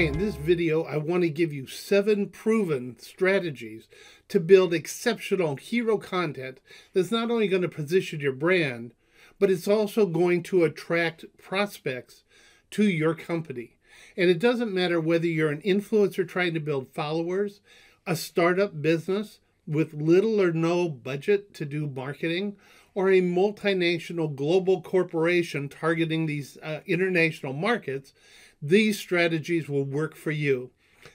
in this video I want to give you seven proven strategies to build exceptional hero content that's not only going to position your brand, but it's also going to attract prospects to your company. And it doesn't matter whether you're an influencer trying to build followers, a startup business with little or no budget to do marketing, or a multinational global corporation targeting these uh, international markets, these strategies will work for you.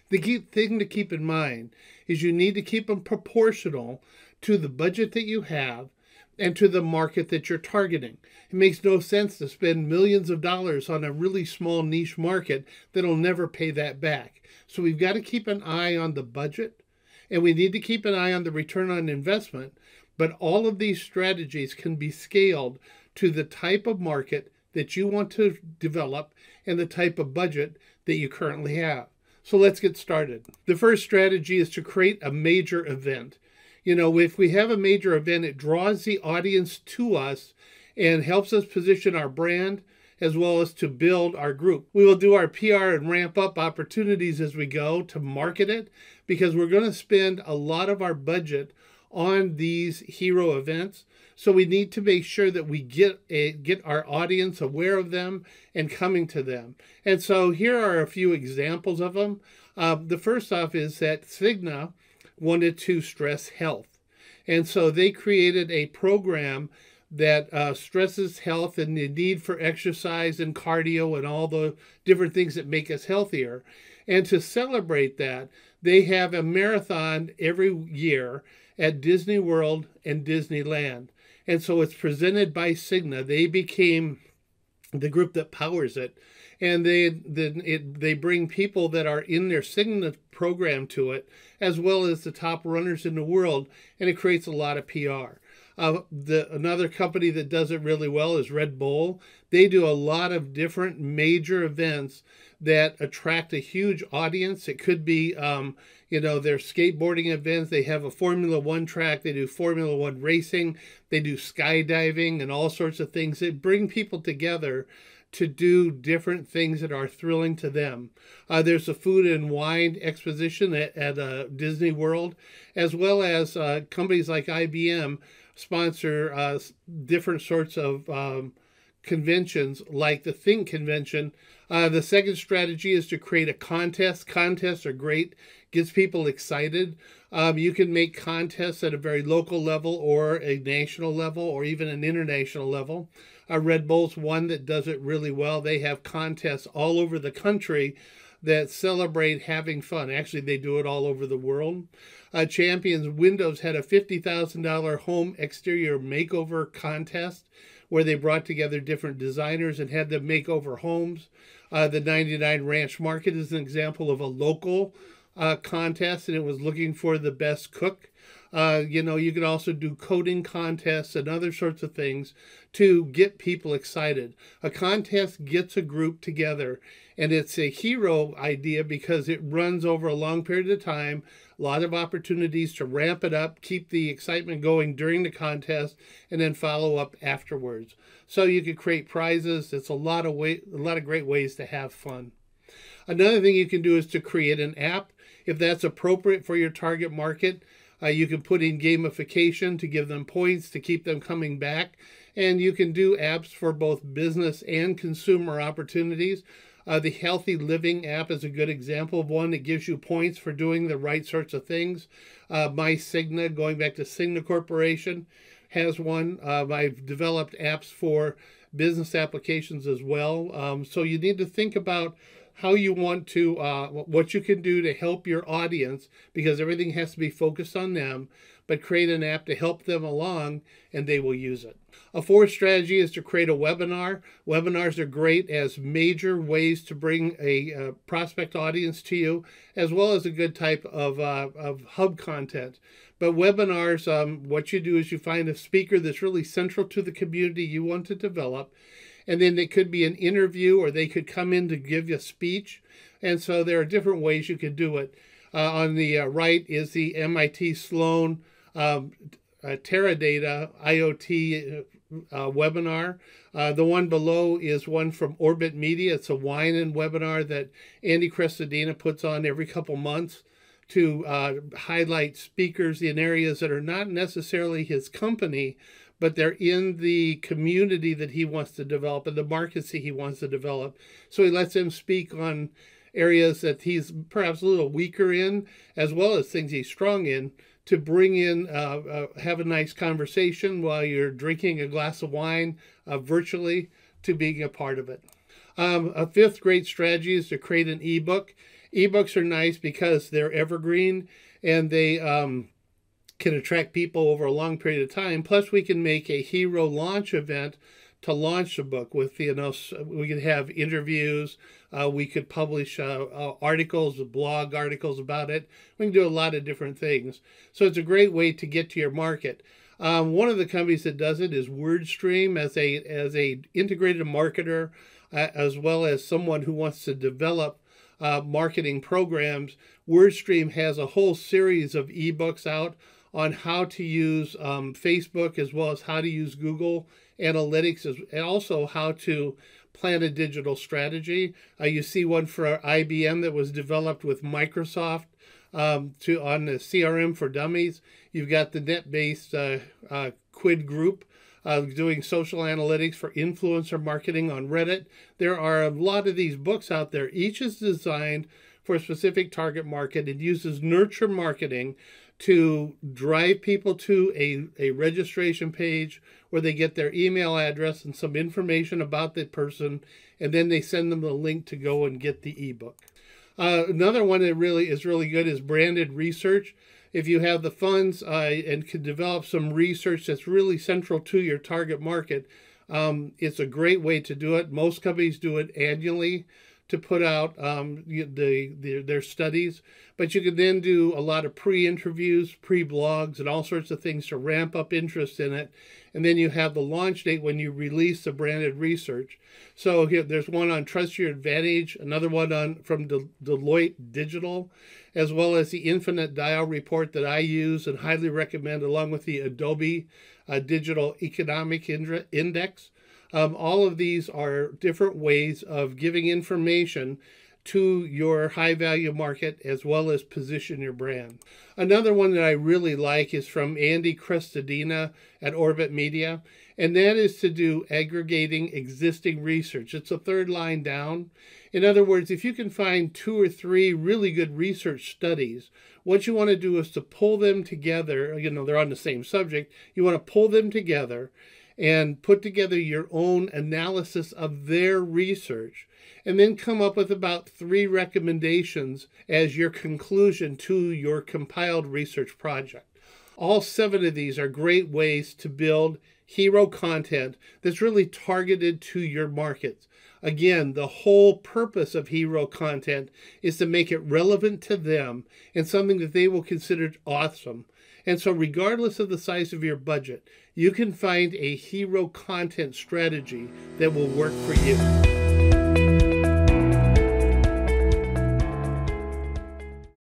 The thing to keep in mind is you need to keep them proportional to the budget that you have and to the market that you're targeting. It makes no sense to spend millions of dollars on a really small niche market that'll never pay that back. So we've got to keep an eye on the budget and we need to keep an eye on the return on investment but all of these strategies can be scaled to the type of market that you want to develop and the type of budget that you currently have. So let's get started. The first strategy is to create a major event. You know, if we have a major event, it draws the audience to us and helps us position our brand as well as to build our group. We will do our PR and ramp up opportunities as we go to market it because we're going to spend a lot of our budget on these hero events. So we need to make sure that we get a, get our audience aware of them and coming to them. And so here are a few examples of them. Uh, the first off is that Cigna wanted to stress health. And so they created a program that uh, stresses health and the need for exercise and cardio and all the different things that make us healthier. And to celebrate that, they have a marathon every year at Disney World and Disneyland. And so it's presented by Cigna. They became the group that powers it. And they then it they bring people that are in their Cigna program to it, as well as the top runners in the world, and it creates a lot of PR. Uh, the another company that does it really well is Red Bull. They do a lot of different major events that attract a huge audience. It could be, um, you know, their skateboarding events. They have a Formula One track. They do Formula One racing. They do skydiving and all sorts of things that bring people together to do different things that are thrilling to them. Uh, there's a food and wine exposition at, at uh, Disney World, as well as uh, companies like IBM sponsor uh, different sorts of um, conventions like the Think Convention. Uh, the second strategy is to create a contest. Contests are great, gets people excited. Um, you can make contests at a very local level or a national level or even an international level. Uh, Red Bull's one that does it really well. They have contests all over the country that celebrate having fun. Actually, they do it all over the world. Uh, Champions Windows had a $50,000 home exterior makeover contest where they brought together different designers and had them make over homes. Uh, the 99 Ranch Market is an example of a local uh, contest, and it was looking for the best cook. Uh, you know, you could also do coding contests and other sorts of things to get people excited. A contest gets a group together, and it's a hero idea because it runs over a long period of time, a lot of opportunities to ramp it up, keep the excitement going during the contest, and then follow up afterwards. So you could create prizes. It's a lot of way, a lot of great ways to have fun. Another thing you can do is to create an app if that's appropriate for your target market. Uh, you can put in gamification to give them points to keep them coming back. And you can do apps for both business and consumer opportunities. Uh, the Healthy Living app is a good example of one that gives you points for doing the right sorts of things. Uh, my Cigna, going back to Cigna Corporation, has one. Uh, I've developed apps for business applications as well. Um, so you need to think about how you want to, uh, what you can do to help your audience because everything has to be focused on them, but create an app to help them along and they will use it. A fourth strategy is to create a webinar. Webinars are great as major ways to bring a uh, prospect audience to you, as well as a good type of, uh, of hub content. But webinars, um, what you do is you find a speaker that's really central to the community you want to develop. And then it could be an interview or they could come in to give you a speech. And so there are different ways you could do it. Uh, on the uh, right is the MIT Sloan um, uh, Teradata IoT uh, webinar. Uh, the one below is one from Orbit Media. It's a wine and webinar that Andy Crestadina puts on every couple months to uh, highlight speakers in areas that are not necessarily his company, but they're in the community that he wants to develop and the markets that he wants to develop. So he lets them speak on areas that he's perhaps a little weaker in, as well as things he's strong in, to bring in, uh, uh, have a nice conversation while you're drinking a glass of wine uh, virtually to being a part of it. Um, a fifth great strategy is to create an ebook. Ebooks are nice because they're evergreen and they um, can attract people over a long period of time. Plus, we can make a hero launch event to launch a book with you know we could have interviews uh, we could publish uh, uh, articles blog articles about it we can do a lot of different things so it's a great way to get to your market um, one of the companies that does it is wordstream as a as a integrated marketer uh, as well as someone who wants to develop uh, marketing programs wordstream has a whole series of ebooks out on how to use um, Facebook as well as how to use Google Analytics and also how to plan a digital strategy. Uh, you see one for IBM that was developed with Microsoft um, to on the CRM for Dummies. You've got the net-based uh, uh, Quid Group uh, doing social analytics for influencer marketing on Reddit. There are a lot of these books out there. Each is designed for a specific target market. It uses nurture marketing to drive people to a, a registration page where they get their email address and some information about the person, and then they send them the link to go and get the ebook. Uh, another one that really is really good is branded research. If you have the funds uh, and can develop some research that's really central to your target market, um, it's a great way to do it. Most companies do it annually to put out um, the, the, their studies. But you can then do a lot of pre-interviews, pre-blogs, and all sorts of things to ramp up interest in it. And then you have the launch date when you release the branded research. So here, there's one on Trust Your Advantage, another one on from De Deloitte Digital, as well as the Infinite Dial report that I use and highly recommend, along with the Adobe uh, Digital Economic Index. Um, all of these are different ways of giving information to your high value market as well as position your brand. Another one that I really like is from Andy Crestadina at Orbit Media, and that is to do aggregating existing research. It's a third line down. In other words, if you can find two or three really good research studies, what you want to do is to pull them together. You know, they're on the same subject. You want to pull them together and put together your own analysis of their research, and then come up with about three recommendations as your conclusion to your compiled research project. All seven of these are great ways to build hero content that's really targeted to your markets. Again, the whole purpose of hero content is to make it relevant to them and something that they will consider awesome. And so, regardless of the size of your budget, you can find a hero content strategy that will work for you.